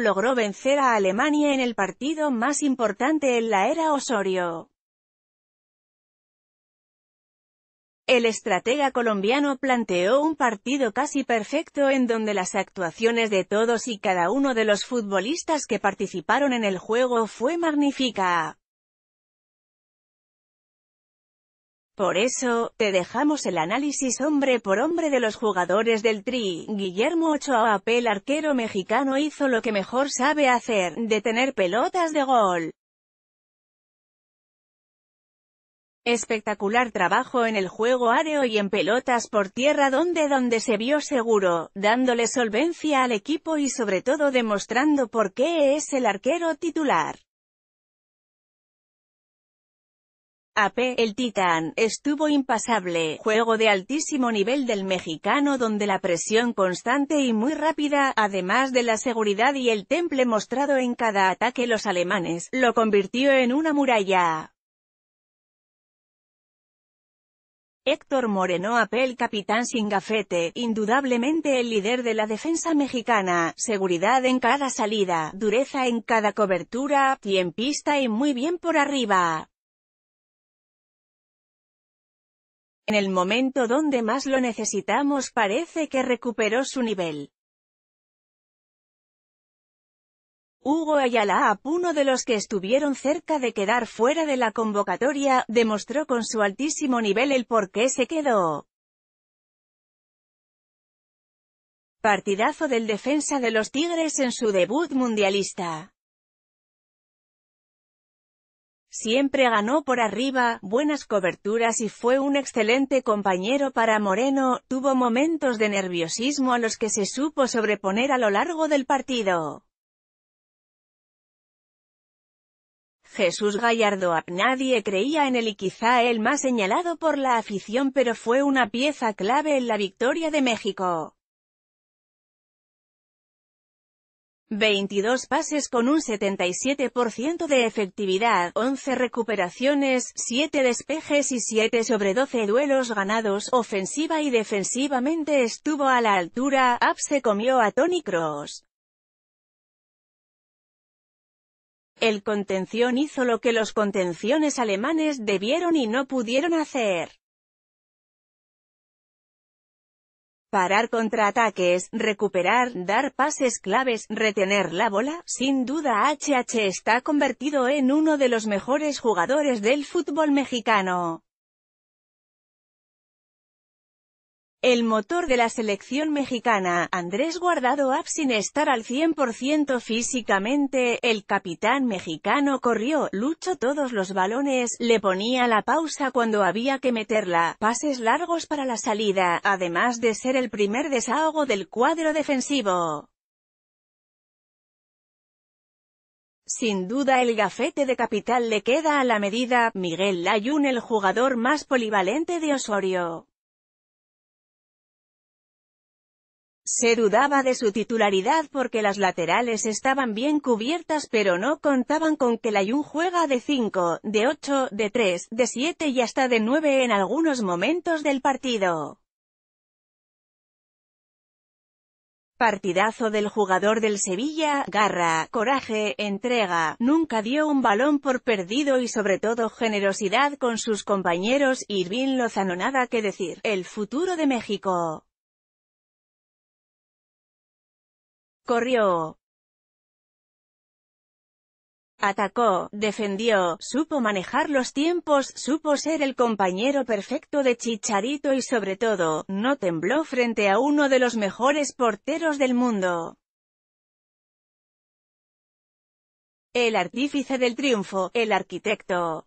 logró vencer a Alemania en el partido más importante en la era Osorio. El estratega colombiano planteó un partido casi perfecto en donde las actuaciones de todos y cada uno de los futbolistas que participaron en el juego fue magnífica. Por eso, te dejamos el análisis hombre por hombre de los jugadores del Tri. Guillermo Ochoa Apel arquero mexicano hizo lo que mejor sabe hacer, detener pelotas de gol. Espectacular trabajo en el juego áreo y en pelotas por tierra donde donde se vio seguro, dándole solvencia al equipo y sobre todo demostrando por qué es el arquero titular. AP, el Titán, estuvo impasable, juego de altísimo nivel del mexicano donde la presión constante y muy rápida, además de la seguridad y el temple mostrado en cada ataque los alemanes, lo convirtió en una muralla. Héctor Moreno AP el capitán sin gafete, indudablemente el líder de la defensa mexicana, seguridad en cada salida, dureza en cada cobertura, pista y muy bien por arriba. En el momento donde más lo necesitamos parece que recuperó su nivel. Hugo Ayala uno de los que estuvieron cerca de quedar fuera de la convocatoria, demostró con su altísimo nivel el por qué se quedó. Partidazo del defensa de los Tigres en su debut mundialista. Siempre ganó por arriba, buenas coberturas y fue un excelente compañero para Moreno, tuvo momentos de nerviosismo a los que se supo sobreponer a lo largo del partido. Jesús Gallardo nadie creía en él y quizá el más señalado por la afición pero fue una pieza clave en la victoria de México. 22 pases con un 77% de efectividad, 11 recuperaciones, 7 despejes y 7 sobre 12 duelos ganados, ofensiva y defensivamente estuvo a la altura, Up se comió a Tony Cross. El contención hizo lo que los contenciones alemanes debieron y no pudieron hacer. parar contraataques, recuperar, dar pases claves, retener la bola. Sin duda HH está convertido en uno de los mejores jugadores del fútbol mexicano. El motor de la selección mexicana, Andrés Guardado Ab sin estar al 100% físicamente, el capitán mexicano corrió, luchó todos los balones, le ponía la pausa cuando había que meterla, pases largos para la salida, además de ser el primer desahogo del cuadro defensivo. Sin duda el gafete de capital le queda a la medida, Miguel Layún el jugador más polivalente de Osorio. Se dudaba de su titularidad porque las laterales estaban bien cubiertas pero no contaban con que la Layun juega de 5, de 8, de 3, de 7 y hasta de 9 en algunos momentos del partido. Partidazo del jugador del Sevilla, garra, coraje, entrega, nunca dio un balón por perdido y sobre todo generosidad con sus compañeros, Irvin Lozano nada que decir, el futuro de México. corrió, atacó, defendió, supo manejar los tiempos, supo ser el compañero perfecto de Chicharito y sobre todo, no tembló frente a uno de los mejores porteros del mundo. El artífice del triunfo, el arquitecto.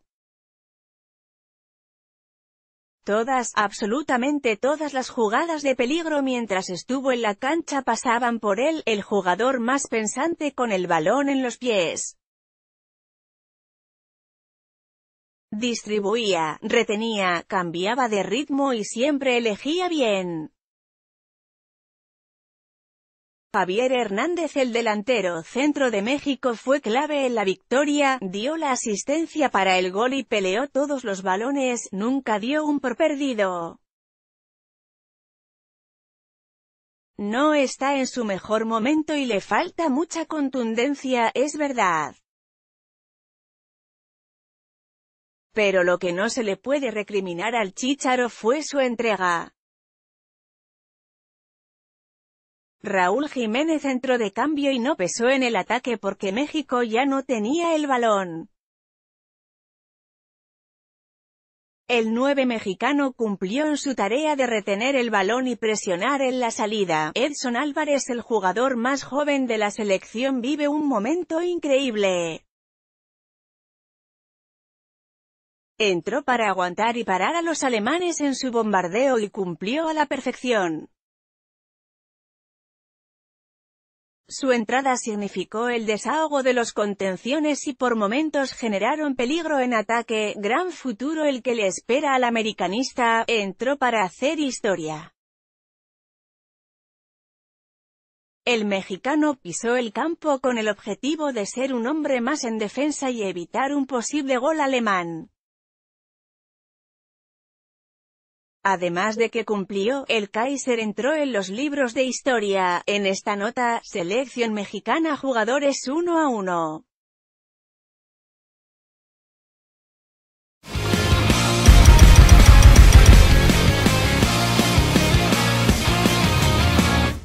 Todas, absolutamente todas las jugadas de peligro mientras estuvo en la cancha pasaban por él, el jugador más pensante con el balón en los pies. Distribuía, retenía, cambiaba de ritmo y siempre elegía bien. Javier Hernández el delantero centro de México fue clave en la victoria, dio la asistencia para el gol y peleó todos los balones, nunca dio un por perdido. No está en su mejor momento y le falta mucha contundencia, es verdad. Pero lo que no se le puede recriminar al Chícharo fue su entrega. Raúl Jiménez entró de cambio y no pesó en el ataque porque México ya no tenía el balón. El nueve mexicano cumplió en su tarea de retener el balón y presionar en la salida. Edson Álvarez el jugador más joven de la selección vive un momento increíble. Entró para aguantar y parar a los alemanes en su bombardeo y cumplió a la perfección. Su entrada significó el desahogo de los contenciones y por momentos generaron peligro en ataque, gran futuro el que le espera al americanista, entró para hacer historia. El mexicano pisó el campo con el objetivo de ser un hombre más en defensa y evitar un posible gol alemán. Además de que cumplió, el Kaiser entró en los libros de historia. En esta nota, selección mexicana jugadores 1 a 1.